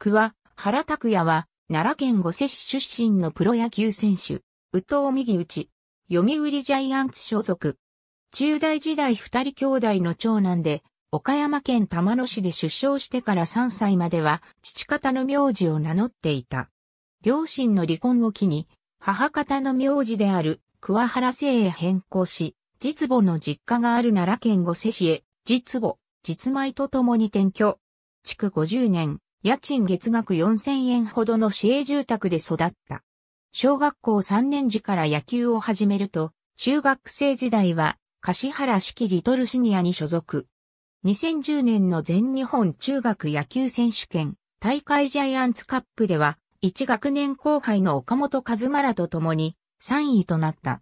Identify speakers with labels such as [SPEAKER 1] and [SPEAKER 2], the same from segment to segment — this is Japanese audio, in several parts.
[SPEAKER 1] 桑、原拓也は、奈良県五世市出身のプロ野球選手、宇藤右内、読売ジャイアンツ所属。中大時代二人兄弟の長男で、岡山県玉野市で出生してから3歳までは、父方の名字を名乗っていた。両親の離婚を機に、母方の名字である桑原姓へ変更し、実母の実家がある奈良県五世市へ、実母、実米と共に転居。築50年、家賃月額4000円ほどの市営住宅で育った。小学校3年時から野球を始めると、中学生時代は、柏原式リトルシニアに所属。2010年の全日本中学野球選手権大会ジャイアンツカップでは、1学年後輩の岡本和真らと共に3位となった。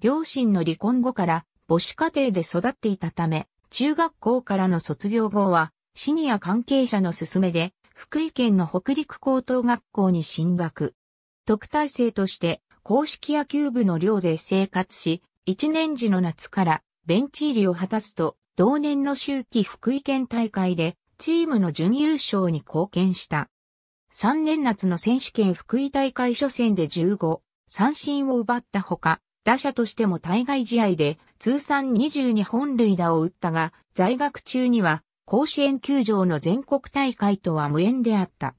[SPEAKER 1] 両親の離婚後から母子家庭で育っていたため、中学校からの卒業後は、シニア関係者の勧めで福井県の北陸高等学校に進学。特待生として公式野球部の寮で生活し、一年時の夏からベンチ入りを果たすと、同年の秋季福井県大会でチームの準優勝に貢献した。3年夏の選手権福井大会初戦で15、三振を奪ったほか、打者としても対外試合で通算22本塁打を打ったが、在学中には甲子園球場の全国大会とは無縁であった。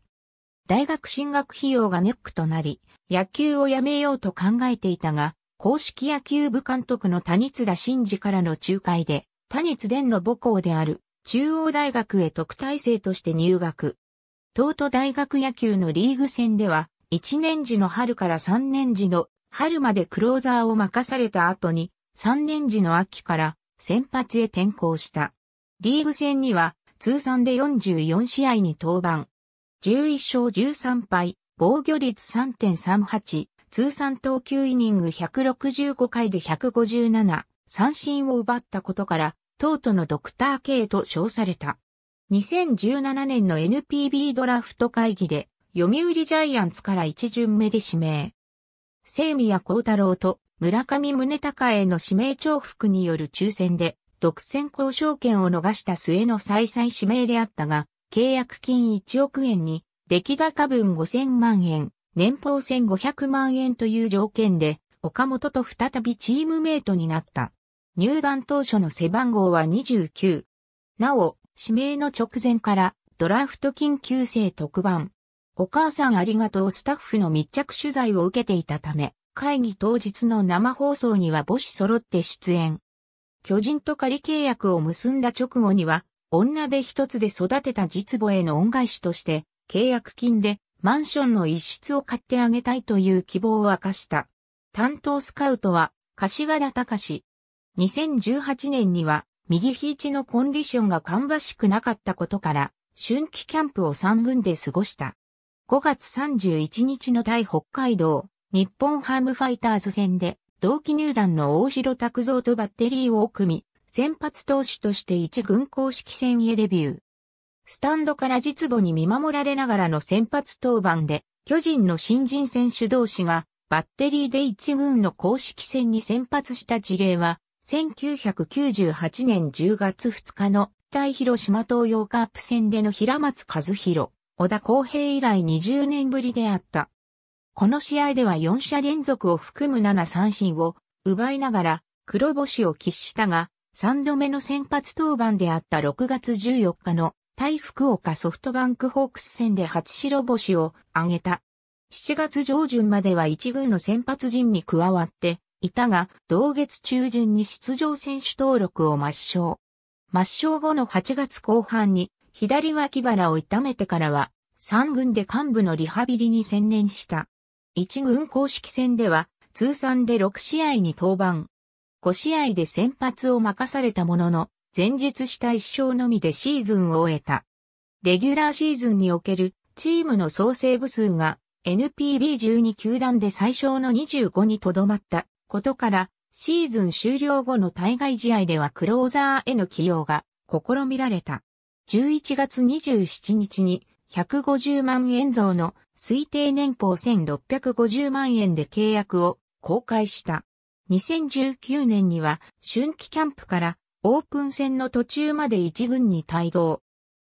[SPEAKER 1] 大学進学費用がネックとなり、野球をやめようと考えていたが、公式野球部監督の谷津田真二からの仲介で、谷津伝の母校である中央大学へ特待生として入学。東都大学野球のリーグ戦では、1年時の春から3年時の春までクローザーを任された後に、3年時の秋から先発へ転向した。リーグ戦には通算で44試合に登板。11勝13敗、防御率3.38、通算投球イニング165回で157、三振を奪ったことから、トートのドクター K と称された。2017年の NPB ドラフト会議で、読売ジャイアンツから一巡目で指名。清宮幸太郎と村上宗隆への指名重複による抽選で、独占交渉権を逃した末の再々指名であったが、契約金1億円に、出来高分5000万円、年俸1500万円という条件で、岡本と再びチームメイトになった。入団当初の背番号は29。なお、指名の直前からドラフト緊急性特番。お母さんありがとうスタッフの密着取材を受けていたため、会議当日の生放送には母子揃って出演。巨人と仮契約を結んだ直後には、女で一つで育てた実母への恩返しとして、契約金でマンションの一室を買ってあげたいという希望を明かした。担当スカウトは、柏田隆。2018年には、右肘のコンディションが芳しくなかったことから、春季キャンプを3軍で過ごした。5月31日の対北海道、日本ハムファイターズ戦で、同期入団の大城拓造とバッテリーを組み、先発投手として一軍公式戦へデビュー。スタンドから実母に見守られながらの先発登板で、巨人の新人選手同士がバッテリーで一軍の公式戦に先発した事例は、1998年10月2日の対広島東洋カープ戦での平松和弘、小田公平以来20年ぶりであった。この試合では4者連続を含む7三振を奪いながら黒星を喫したが、3度目の先発登板であった6月14日の対福岡ソフトバンクホークス戦で初白星を挙げた。7月上旬までは1軍の先発陣に加わっていたが、同月中旬に出場選手登録を抹消。抹消後の8月後半に左脇腹を痛めてからは、3軍で幹部のリハビリに専念した。1軍公式戦では通算で6試合に登板。5試合で先発を任されたものの、前述した1勝のみでシーズンを終えた。レギュラーシーズンにおけるチームの総セーブ数が NPB12 球団で最小の25にとどまったことから、シーズン終了後の対外試合ではクローザーへの起用が試みられた。11月27日に150万円増の推定年俸1650万円で契約を公開した。2019年には春季キャンプからオープン戦の途中まで一軍に帯同。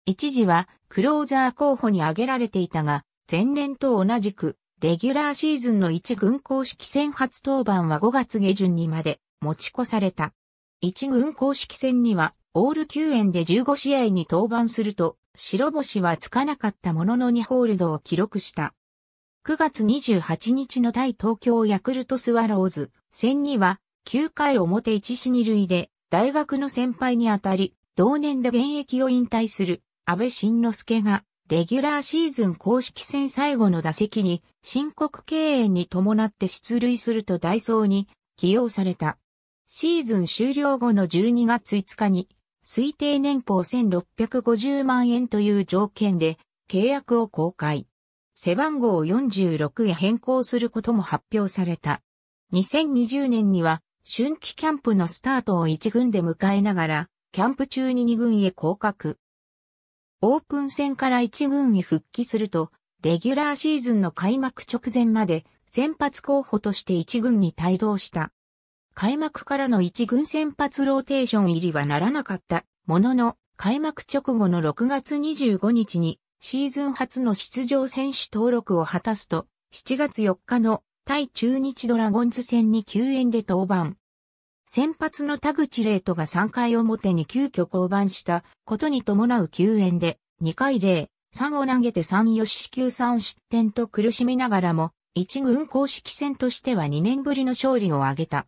[SPEAKER 1] 一時はクローザー候補に挙げられていたが、前年と同じくレギュラーシーズンの一軍公式戦初登板は5月下旬にまで持ち越された。一軍公式戦にはオール9円で15試合に登板すると白星はつかなかったものの2ホールドを記録した。9月28日の対東京ヤクルトスワローズ戦には9回表1死2塁で大学の先輩にあたり同年で現役を引退する安倍晋之助がレギュラーシーズン公式戦最後の打席に申告敬遠に伴って出塁するとダイソーに起用された。シーズン終了後の12月5日に推定年俸1650万円という条件で契約を公開。背番号46へ変更することも発表された。2020年には春季キャンプのスタートを1軍で迎えながら、キャンプ中に2軍へ降格。オープン戦から1軍へ復帰すると、レギュラーシーズンの開幕直前まで先発候補として1軍に帯同した。開幕からの1軍先発ローテーション入りはならなかったものの、開幕直後の6月25日にシーズン初の出場選手登録を果たすと、7月4日の対中日ドラゴンズ戦に救援で登板。先発の田口麗斗が3回表に急遽降板したことに伴う救援で2回0、3を投げて3よし9 3失点と苦しみながらも、1軍公式戦としては2年ぶりの勝利を挙げた。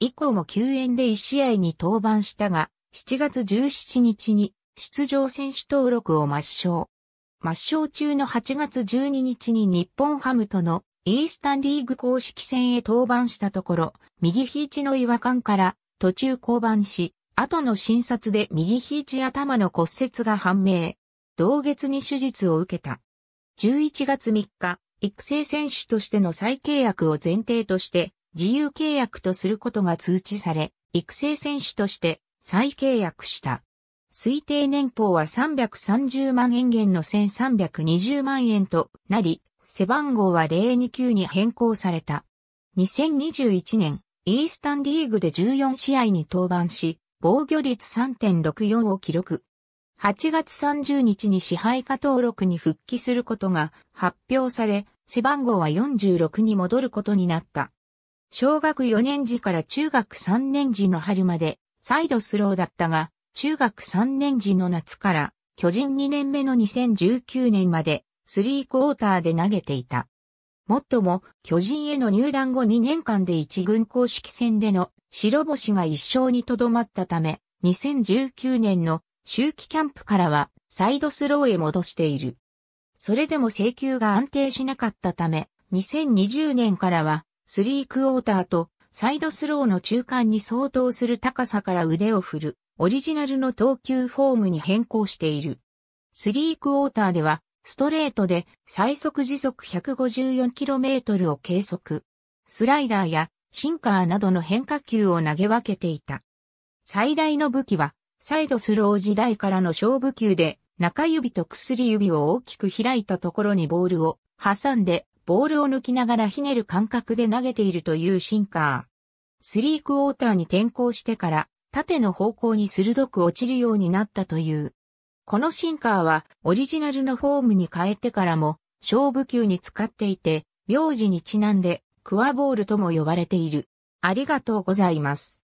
[SPEAKER 1] 以降も救援で1試合に登板したが、7月17日に出場選手登録を抹消。抹消中の8月12日に日本ハムとのイースタンリーグ公式戦へ登板したところ、右肘の違和感から途中降板し、後の診察で右肘頭の骨折が判明。同月に手術を受けた。11月3日、育成選手としての再契約を前提として、自由契約とすることが通知され、育成選手として再契約した。推定年俸は330万円減の1320万円となり、背番号は029に変更された。2021年、イースタンリーグで14試合に登板し、防御率3.64を記録。8月30日に支配下登録に復帰することが発表され、背番号は46に戻ることになった。小学4年時から中学3年時の春まで、再度スローだったが、中学3年時の夏から、巨人2年目の2019年まで、スリークォーターで投げていた。もっとも、巨人への入団後2年間で1軍公式戦での白星が一勝にとどまったため、2019年の周期キャンプからはサイドスローへ戻している。それでも請求が安定しなかったため、2020年からはスリークォーターとサイドスローの中間に相当する高さから腕を振る、オリジナルの投球フォームに変更している。スリークォーターでは、ストレートで最速時速 154km を計測。スライダーやシンカーなどの変化球を投げ分けていた。最大の武器は、サイドスロー時代からの勝負球で、中指と薬指を大きく開いたところにボールを挟んでボールを抜きながらひねる感覚で投げているというシンカー。スリークォーターに転向してから縦の方向に鋭く落ちるようになったという。このシンカーはオリジナルのフォームに変えてからも勝負球に使っていて、名字にちなんでクワボールとも呼ばれている。ありがとうございます。